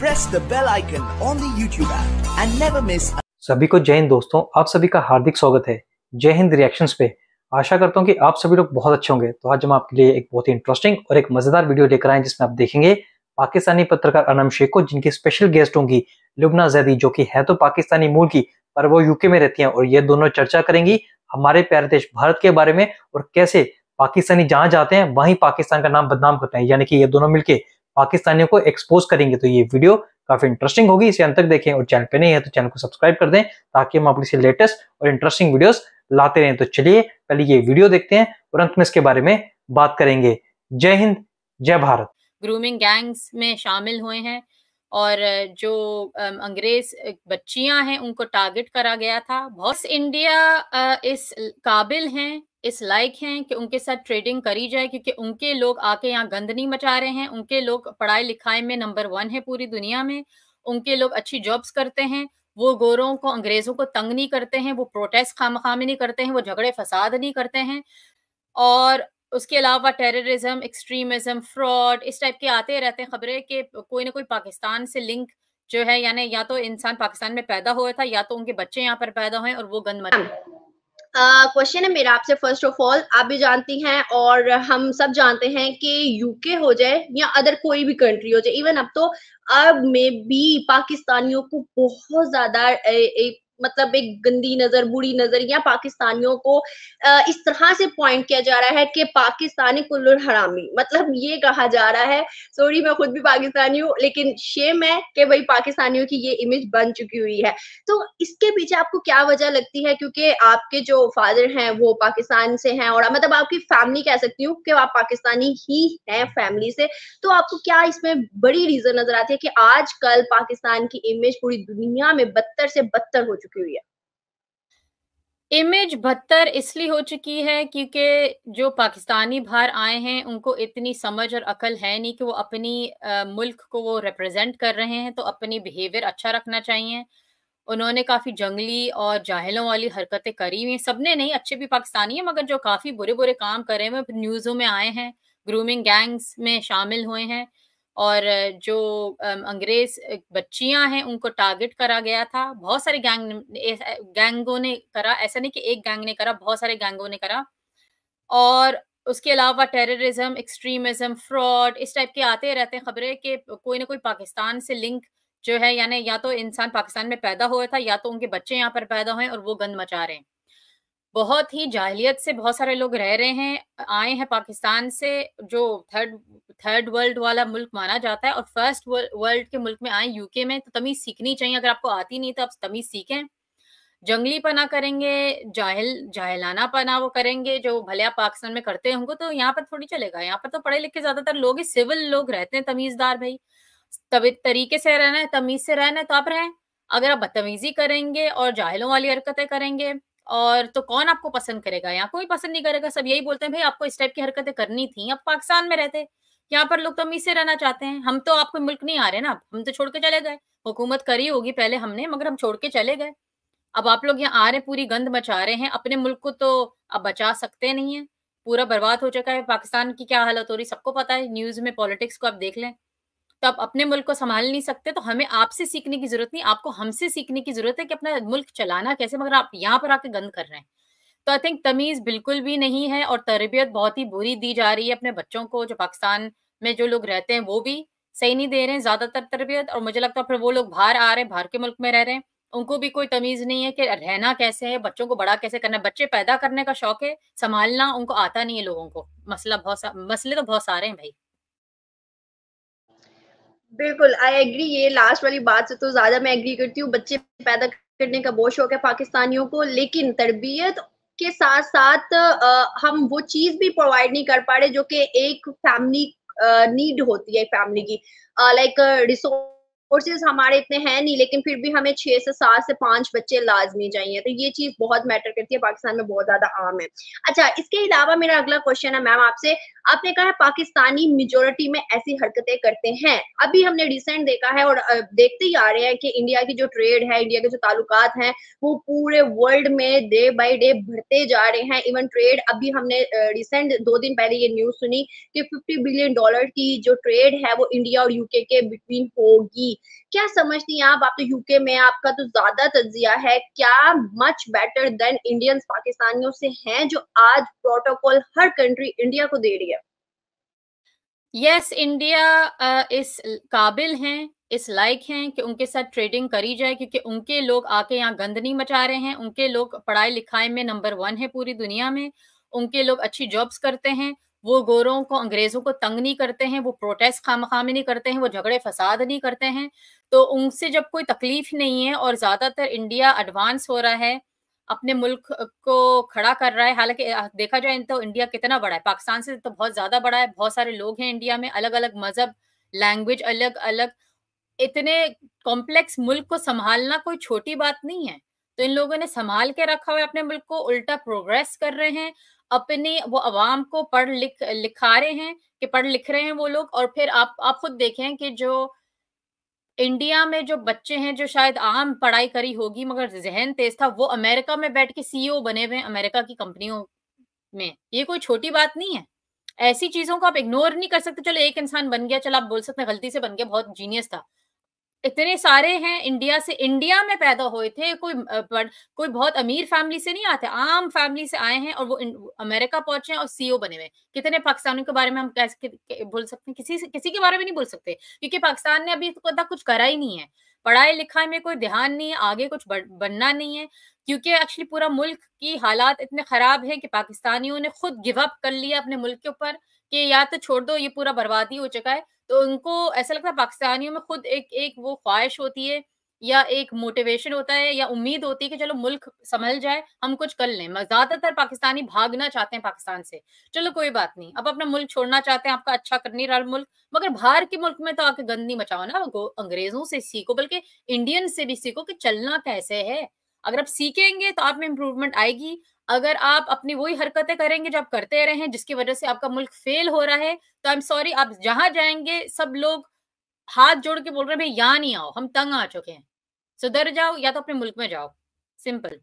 Press the bell icon on the YouTube app and never miss सभी को जय हिंद दोस्तों आप सभी का हार्दिक स्वागत है जय हिंद रिएक्शंस पे आशा करता हूँ कि आप सभी लोग बहुत अच्छे होंगे तो आज हम आपके लिए एक बहुत ही इंटरेस्टिंग और एक मजेदार वीडियो लेकर आए जिसमें आप देखेंगे पाकिस्तानी पत्रकार अनम शेख को जिनकी स्पेशल गेस्ट होंगी लुबना जैदी जो कि है तो पाकिस्तानी मूल की पर वो यूके में रहती हैं और ये दोनों चर्चा करेंगी हमारे प्यारे देश भारत के बारे में और कैसे पाकिस्तानी जहां जाते हैं वहीं पाकिस्तान का नाम बदनाम करते हैं यानी कि ये दोनों मिलकर पाकिस्तानियों को एक्सपोज करेंगे तो ये वीडियो काफी इंटरेस्टिंग होगी इसे अंत तक देखें और चैनल पे नहीं है तो चैनल को सब्सक्राइब कर दें ताकि हम अपने लेटेस्ट और इंटरेस्टिंग वीडियोस लाते रहें तो चलिए पहले ये वीडियो देखते हैं और अंत में इसके बारे में बात करेंगे जय हिंद जय भारत ग्रूमिंग गैंग्स में शामिल हुए हैं और जो अंग्रेज बच्चियां हैं उनको टारगेट करा गया था बहुत इंडिया इस काबिल हैं इस लायक हैं कि उनके साथ ट्रेडिंग करी जाए क्योंकि उनके लोग आके यहाँ गंद नहीं मचा रहे हैं उनके लोग पढ़ाई लिखाई में नंबर वन है पूरी दुनिया में उनके लोग अच्छी जॉब्स करते हैं वो गोरों को अंग्रेजों को तंग नहीं करते हैं वो प्रोटेस्ट खाम खामी नहीं करते हैं वो झगड़े फसाद नहीं करते हैं और उसके अलावा टेररिज्म एक्सट्रीमिज्म फ्रॉड इस टाइप के आते रहते हैं खबरें कि कोई ना कोई पाकिस्तान से लिंक जो है यानी या तो इंसान पाकिस्तान में पैदा हुआ था या तो उनके बच्चे यहाँ पर पैदा हुए और वो गंद मचा हाँ। क्वेश्चन है मेरा आपसे फर्स्ट ऑफ ऑल आप भी जानती हैं और हम सब जानते हैं कि यूके हो जाए या अदर कोई भी कंट्री हो जाए इवन अब तो अब में भी पाकिस्तानियों को बहुत ज्यादा मतलब एक गंदी नजर बुरी नजर या पाकिस्तानियों को इस तरह से पॉइंट किया जा रहा है कि पाकिस्तानी कुल्लुर हरामी मतलब ये कहा जा रहा है सॉरी मैं खुद भी पाकिस्तानी हूँ लेकिन शेम है कि भाई पाकिस्तानियों की ये इमेज बन चुकी हुई है तो इसके पीछे आपको क्या वजह लगती है क्योंकि आपके जो फादर हैं वो पाकिस्तान से हैं और मतलब आपकी फैमिली कह सकती हूँ कि आप पाकिस्तानी ही हैं फैमिली से तो आपको क्या इसमें बड़ी रीजन नजर आती है कि आजकल पाकिस्तान की इमेज पूरी दुनिया में बदतर से बदतर हो चुकी चुकी हुई है इमेज बदतर इसलिए हो चुकी है क्योंकि जो पाकिस्तानी बाहर आए हैं उनको इतनी समझ और अकल है नहीं कि वो अपनी आ, मुल्क को वो रिप्रेजेंट कर रहे हैं तो अपनी बिहेवियर अच्छा रखना चाहिए उन्होंने काफ़ी जंगली और जाहिलों वाली हरकतें करी हुई हैं सबने नहीं अच्छे भी पाकिस्तानी हैं मगर जो काफ़ी बुरे बुरे काम करे हुए न्यूज़ों में आए हैं ग्रूमिंग गैंग्स में शामिल हुए हैं और जो अंग्रेज बच्चियां हैं उनको टारगेट करा गया था बहुत सारे गैंग गैंगों ने करा ऐसा नहीं कि एक गैंग ने करा बहुत सारे गैंगों ने करा और उसके अलावा टेररिज्म एक्सट्रीमिज्म फ्रॉड इस टाइप के आते रहते हैं खबरें कि कोई ना कोई पाकिस्तान से लिंक जो है यानी या तो इंसान पाकिस्तान में पैदा हुआ था या तो उनके बच्चे यहाँ पर पैदा हुए और वो गंद मचा रहे हैं बहुत ही जाहलीत से बहुत सारे लोग रह रहे हैं आए हैं पाकिस्तान से जो थर्ड थर्ड वर्ल्ड वाला मुल्क माना जाता है और फर्स्ट वर्ल्ड के मुल्क में आए यूके में तो तमीज सीखनी चाहिए अगर आपको आती नहीं तो आप तमीज सीखें जंगली पना करेंगे जाहिल जाहिलाना पना वो करेंगे जो भले आप पाकिस्तान में करते होंगे तो यहाँ पर थोड़ी चलेगा यहाँ पर तो पढ़े लिखे ज्यादातर लोग ही सिविल लोग रहते हैं तमीजदार भाई तब तरीके से रहना है तमीज से रहना है तो आप रहें अगर आप बदतमीजी करेंगे और जाहिलों वाली हरकतें करेंगे और तो कौन आपको पसंद करेगा यहाँ कोई पसंद नहीं करेगा सब यही बोलते हैं भाई आपको इस टाइप की हरकतें करनी थी आप पाकिस्तान में रहते यहाँ पर लोग तो तो से रहना चाहते हैं हम तो आपके मुल्क नहीं आ रहे ना हम तो छोड़ के चले गए हुकूमत करी होगी पहले हमने मगर हम छोड़ के चले गए अब आप लोग यहाँ आ रहे पूरी गंद मचा रहे हैं अपने मुल्क को तो अब बचा सकते नहीं है पूरा बर्बाद हो चुका है पाकिस्तान की क्या हालत हो रही सबको पता है न्यूज में पॉलिटिक्स को आप देख लें तो आप अपने मुल्क को संभाल नहीं सकते तो हमें आपसे सीखने की जरूरत नहीं आपको हमसे सीखने की जरूरत है कि अपना मुल्क चलाना कैसे मगर आप यहाँ पर आके गंद कर रहे हैं तो आई थिंक तमीज बिल्कुल भी नहीं है और तरबियत बहुत ही बुरी दी जा रही है अपने बच्चों को जो पाकिस्तान में जो लोग रहते हैं वो भी सही नहीं दे रहे हैं ज्यादातर तरबियत और मुझे लगता है फिर वो लोग बाहर आ रहे हैं बाहर के मुल्क में रह रहे हैं उनको भी कोई तमीज नहीं है कि रहना कैसे है बच्चों को बड़ा कैसे करना है बच्चे पैदा करने का शौक है संभालना उनको आता नहीं है लोगों को मसला बहुत मसले तो बहुत सारे हैं भाई बिल्कुल आई एग्री ये लास्ट वाली बात से तो ज्यादा मैं एग्री करती हूँ बच्चे पैदा करने का बहुत शौक है पाकिस्तानियों को लेकिन तरबियत के साथ साथ हम वो चीज भी प्रोवाइड नहीं कर पा रहे जो कि एक फैमिली नीड होती है फैमिली की लाइक रिसोर्स कोर्सेज हमारे इतने हैं नहीं लेकिन फिर भी हमें छह से सात से पांच बच्चे लाजमी चाहिए तो ये चीज बहुत मैटर करती है पाकिस्तान में बहुत ज्यादा आम है अच्छा इसके अलावा मेरा अगला क्वेश्चन है मैम आपसे आपने कहा पाकिस्तानी मेजोरिटी में ऐसी हरकतें करते हैं अभी हमने रिसेंट देखा है और देखते ही आ रहे हैं कि इंडिया की जो ट्रेड है इंडिया के जो ताल्लुकात हैं वो पूरे वर्ल्ड में डे बाई डे बढ़ते जा रहे हैं इवन ट्रेड अभी हमने रिसेंट दो दिन पहले ये न्यूज सुनी कि फिफ्टी बिलियन डॉलर की जो ट्रेड है वो इंडिया और यूके के बिटवीन होगी क्या समझती हैं आप आप तो यूके में आपका तो ज्यादा तजिया है क्या मच बेटर देन इंडियंस पाकिस्तानियों से हैं जो आज प्रोटोकॉल हर कंट्री इंडिया को दे रही है यस इंडिया इस काबिल हैं इस लाइक हैं कि उनके साथ ट्रेडिंग करी जाए क्योंकि उनके लोग आके यहाँ गंद नहीं मचा रहे हैं उनके लोग पढ़ाई लिखाई में नंबर वन है पूरी दुनिया में उनके लोग अच्छी जॉब्स करते हैं वो गोरों को अंग्रेजों को तंग नहीं करते हैं वो प्रोटेस्ट खाम खामे नहीं करते हैं वो झगड़े फसाद नहीं करते हैं तो उनसे जब कोई तकलीफ नहीं है और ज़्यादातर इंडिया एडवांस हो रहा है अपने मुल्क को खड़ा कर रहा है हालांकि देखा जाए तो इंडिया कितना बड़ा है पाकिस्तान से तो बहुत ज़्यादा बड़ा है बहुत सारे लोग हैं इंडिया में अलग अलग मज़हब लैंग्वेज अलग अलग इतने कॉम्प्लेक्स मुल्क को संभालना कोई छोटी बात नहीं है तो इन लोगों ने संभाल के रखा हुआ है अपने मुल्क को उल्टा प्रोग्रेस कर रहे हैं अपने वो आवाम को पढ़ लिख लिखा रहे हैं कि पढ़ लिख रहे हैं वो लोग और फिर आप आप खुद देखें कि जो इंडिया में जो बच्चे हैं जो शायद आम पढ़ाई करी होगी मगर जहन तेज था वो अमेरिका में बैठ के सीईओ e बने हुए अमेरिका की कंपनियों में ये कोई छोटी बात नहीं है ऐसी चीजों को आप इग्नोर नहीं कर सकते चलो एक इंसान बन गया चलो आप बोल सकते गलती से बन गया बहुत जीनियस था इतने सारे हैं इंडिया से इंडिया में पैदा हुए थे कोई कोई बहुत अमीर फैमिली से नहीं आते आम फैमिली से आए हैं और वो अमेरिका पहुंचे और सीईओ बने हुए कितने पाकिस्तानियों के बारे में हम कैसे बोल सकते हैं किसी से किसी के बारे में नहीं बोल सकते क्योंकि पाकिस्तान ने अभी तक कुछ करा ही नहीं है पढ़ाई लिखाई में कोई ध्यान नहीं है आगे कुछ बनना नहीं है क्योंकि एक्चुअली पूरा मुल्क की हालात इतने खराब है कि पाकिस्तानियों ने खुद गिव अप कर लिया अपने मुल्क के ऊपर कि या तो छोड़ दो ये पूरा बर्बादी हो चुका है तो उनको ऐसा लगता है पाकिस्तानियों में खुद एक एक वो ख्वाहिश होती है या एक मोटिवेशन होता है या उम्मीद होती है कि चलो मुल्क संभल जाए हम कुछ कर लें ज्यादातर पाकिस्तानी भागना चाहते हैं पाकिस्तान से चलो कोई बात नहीं अब अपना मुल्क छोड़ना चाहते हैं आपका अच्छा कर नहीं रहा मुल्क मगर बाहर के मुल्क में तो आके गंद नहीं मचाओ ना अंग्रेजों से सीखो बल्कि इंडियन से भी सीखो कि चलना कैसे है अगर आप सीखेंगे तो आप में इम्प्रूवमेंट आएगी अगर आप अपनी वही हरकतें करेंगे जो आप करते रहे हैं जिसकी वजह से आपका मुल्क फेल हो रहा है तो आई एम सॉरी आप जहां जाएंगे सब लोग हाथ जोड़ के बोल रहे हैं भाई यहाँ नहीं आओ हम तंग आ चुके हैं सुधर जाओ या तो अपने मुल्क में जाओ सिंपल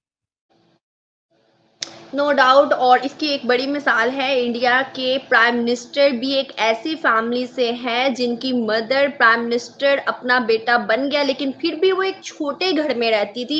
नो no डाउट और इसकी एक बड़ी मिसाल है इंडिया के प्राइम मिनिस्टर भी एक ऐसी फैमिली से हैं जिनकी मदर प्राइम मिनिस्टर अपना बेटा बन गया लेकिन फिर भी वो एक छोटे घर में रहती थी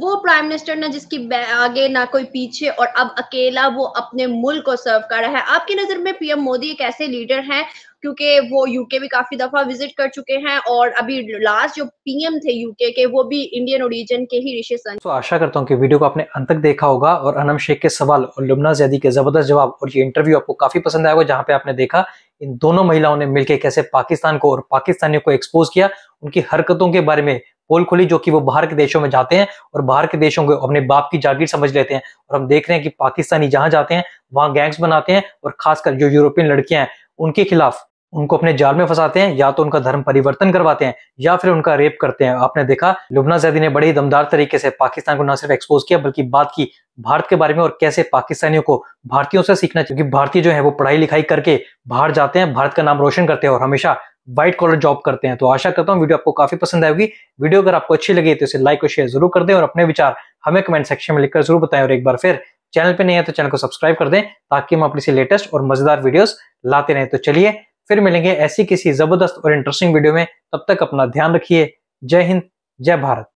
वो प्राइम मिनिस्टर ना जिसकी आगे ना कोई पीछे और अब अकेला वो अपने मुल्क को सर्व कर रहा है आपकी नजर में पीएम मोदी एक ऐसे लीडर हैं क्योंकि वो यूके भी काफी दफा विजिट कर चुके हैं और अभी लास्ट जो पीएम थे यूके के वो भी इंडियन ओरिजिन के ही ऋषि सन तो आशा करता हूँ कि वीडियो को आपने अंत तक देखा होगा और अनम शेख के सवाल और लुमना जैदी के जबरदस्त जवाब और ये इंटरव्यू आपको काफी पसंद आया होगा जहाँ पे आपने देखा इन दोनों महिलाओं ने मिलकर कैसे पाकिस्तान को और पाकिस्तानियों को एक्सपोज किया उनकी हरकतों के बारे में पोल खोली जो कि वो बाहर के देशों में जाते हैं और बाहर के देशों को अपने बाप की जागीर समझ लेते हैं और हम देख रहे हैं कि पाकिस्तानी जहां जाते हैं वहां गैंग्स बनाते हैं और खासकर जो यूरोपियन लड़कियां हैं उनके खिलाफ उनको अपने जाल में फंसाते हैं या तो उनका धर्म परिवर्तन करवाते हैं या फिर उनका रेप करते हैं आपने देखा लुबना जैदी ने बड़े दमदार तरीके से पाकिस्तान को न सिर्फ एक्सपोज किया बल्कि बात की भारत के बारे में और कैसे पाकिस्तानियों को भारतीयों से सीखना चाहिए क्योंकि भारतीय जो है वो पढ़ाई लिखाई करके बाहर जाते हैं भारत का नाम रोशन करते हैं और हमेशा व्हाइट कॉलर जॉब करते हैं तो आशा करता हूँ वीडियो आपको काफी पसंद आएगी वीडियो अगर आपको अच्छी लगी तो इसे लाइक और शेयर जरूर कर दें और अपने विचार हमें कमेंट सेक्शन में लिखकर जरूर बताएं और एक बार फिर चैनल पे नहीं है तो चैनल को सब्सक्राइब कर दें ताकि हम अपनी लेटेस्ट और मजेदार वीडियोस लाते रहें तो चलिए फिर मिलेंगे ऐसी किसी जबरदस्त और इंटरेस्टिंग वीडियो में तब तक अपना ध्यान रखिए जय हिंद जय भारत